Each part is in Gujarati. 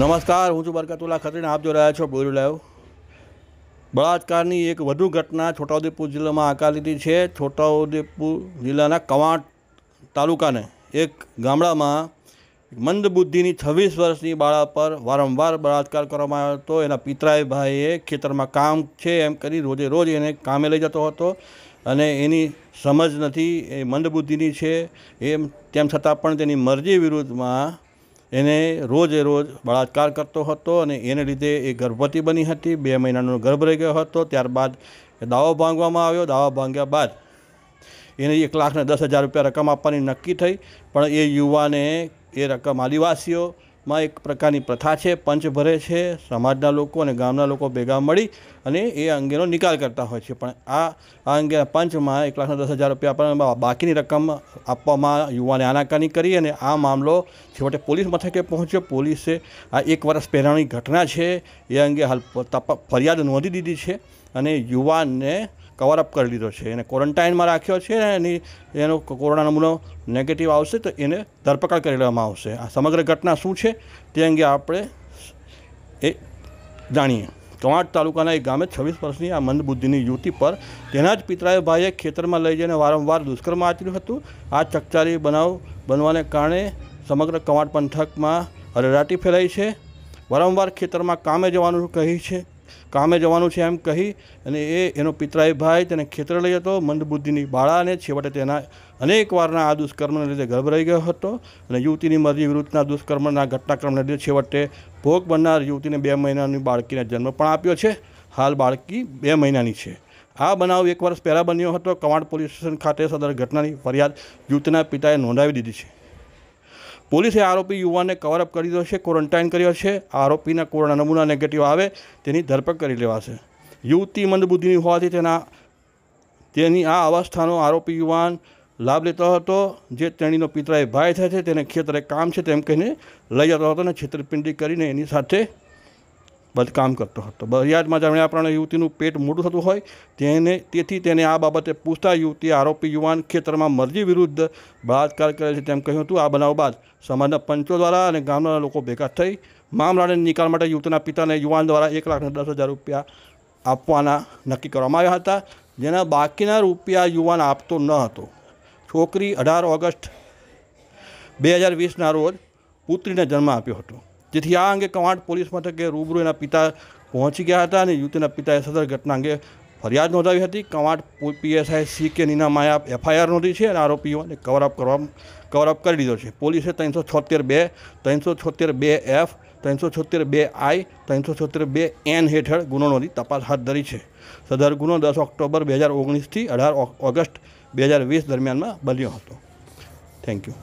નમસ્કાર હું છું બરકતુલ્લા ખત્રીને આપ જો રહ્યા છો બોલ લાઈવ બળાત્કારની એક વધુ ઘટના છોટાઉદેપુર જિલ્લામાં આકાર લીધી છે છોટાઉદેપુર જિલ્લાના કવાંટ તાલુકાને એક ગામડામાં મંદબુદ્ધિની છવ્વીસ વર્ષની બાળા પર વારંવાર બળાત્કાર કરવામાં આવ્યો હતો એના પિતરાય ભાઈએ ખેતરમાં કામ છે એમ કરી રોજે રોજ એને કામે લઈ જતો હતો અને એની સમજ નથી એ મંદબુદ્ધિની છે એમ તેમ છતાં પણ તેની મરજી વિરુદ્ધમાં એને રોજ એ રોજ બળાત્કાર કરતો હતો અને એને લીધે એ ગર્ભવતી બની હતી બે મહિનાનો ગર્ભ રહી ગયો હતો ત્યારબાદ દાવો ભાંગવામાં આવ્યો દાવો ભાંગ્યા બાદ એને એક લાખને દસ હજાર રૂપિયા રકમ આપવાની નક્કી થઈ પણ એ યુવાને એ રકમ આદિવાસીઓ માં એક પ્રકારની પ્રથા છે પંચ ભરે છે સમાજના લોકો અને ગામના લોકો ભેગા મળી અને એ અંગેનો નિકાલ કરતા હોય છે પણ આ આ અંગે પંચમાં એક લાખના દસ હજાર રૂપિયા આપવામાં બાકીની રકમ આપવામાં યુવાને આનાકાની કરી અને આ મામલો છેવટે પોલીસ મથકે પહોંચ્યો પોલીસે આ એક વર્ષ પહેલાંની ઘટના છે એ અંગે હાલ ફરિયાદ નોંધી દીધી છે અને યુવાનને કવરઅપ કરી લીધો છે એને ક્વોરન્ટાઇનમાં રાખ્યો છે એની એનો કોરોના નમૂનો નેગેટિવ આવશે તો એને ધરપકડ કરી લેવામાં આવશે આ સમગ્ર ઘટના શું છે તે અંગે આપણે એ જાણીએ કવાંટ તાલુકાના એક ગામે છવ્વીસ વર્ષની આ મંદબુદ્ધિની યુવતી પર તેના જ પિતરાએ ભાઈએ ખેતરમાં લઈ જઈને વારંવાર દુષ્કર્મ આચર્યું હતું આ ચકચારી બનાવ બનવાને કારણે સમગ્ર કવાંટ પંથકમાં અરેરાટી ફેલાઈ છે વારંવાર ખેતરમાં કામે જવાનું કહી છે કામે જવાનું છે એમ કહી અને એ એનો પિતરાઈ ભાઈ તેને ખેતર લઈ હતો મંદબુદ્ધિની બાળા અને છેવટે તેના અનેકવારના આ દુષ્કર્મને લીધે ગર્ભ રહી ગયો હતો અને યુવતીની મરજી વિરુદ્ધના દુષ્કર્મના ઘટનાક્રમને લીધે છેવટે ભોગ બનનાર યુવતીને બે મહિનાની બાળકીને જન્મ પણ આપ્યો છે હાલ બાળકી બે મહિનાની છે આ બનાવ એક વર્ષ પહેલાં બન્યો હતો કવાંટ પોલીસ સ્ટેશન ખાતે સદર ઘટનાની ફરિયાદ યુવતીના પિતાએ નોંધાવી દીધી છે પોલીસે આરોપી યુવાનને કવરઅપ કરી દીધો છે ક્વોરન્ટાઇન કર્યો છે આરોપીના કોરોના નમૂના નેગેટિવ આવે તેની ધરપકડ કરી લેવાશે યુવતી મંદબુદ્ધિની હોવાથી તેના તેની આ અવસ્થાનો આરોપી યુવાન લાભ લેતો હતો જે તેણીનો પિતરાય ભાઈ થાય છે તેને ખેતરે કામ છે તેમ કહીને લઈ જતો હતો અને છેતરપિંડી કરીને એની સાથે કામ કરતો હતો બરિયાદમાં જાણે આપણને યુવતીનું પેટ મોટું થતું હોય તેને તેથી તેને આ બાબતે પૂછતા યુવતી આરોપી યુવાન ખેતરમાં મરજી વિરુદ્ધ બળાત્કાર કરે છે તેમ કહ્યું હતું આ બનાવ બાદ સમાજના પંચો દ્વારા અને ગામના લોકો ભેગા થઈ મામલાને નિકાલ માટે યુવતીના પિતાને યુવાન દ્વારા એક લાખ દસ હજાર રૂપિયા આપવાના નક્કી કરવામાં આવ્યા હતા જેના બાકીના રૂપિયા યુવાન આપતો ન હતો છોકરી અઢાર ઓગસ્ટ બે હજાર વીસના રોજ પુત્રીને જન્મ આપ્યો હતો જેથી આ અંગે કવાંટ પોલીસ મથકે રૂબરૂ એના પિતા પહોંચી ગયા હતા અને યુવતીના પિતાએ સદર ઘટના અંગે ફરિયાદ નોંધાવી હતી કવાંટ પીએસઆઈ સી કે નીના માયા એફઆઈઆર નોંધી છે અને આરોપીઓને કવરઅપ કરવા કવરઅપ કરી દીધો છે પોલીસે ત્રણસો છોતેર બે ત્રણસો છોતેર બે એફ ત્રણસો છોતેર બે આઈ ત્રણસો છોતેર બે એન હેઠળ ગુનો નોંધી તપાસ હાથ ધરી છે સદર ગુનો દસ ઓક્ટોબર બે હજાર ઓગણીસથી અઢાર ઓગસ્ટ બે હજાર વીસ દરમિયાનમાં બન્યો હતો થેન્ક યુ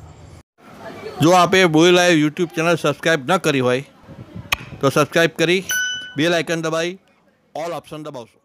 જો આપે બોય લાઈવ યુટ્યુબ ચેનલ સબસ્ક્રાઈબ ન કરી હોય તો સબસ્ક્રાઈબ કરી બે લાઇકન દબાવી ઓલ ઓપ્શન દબાવશો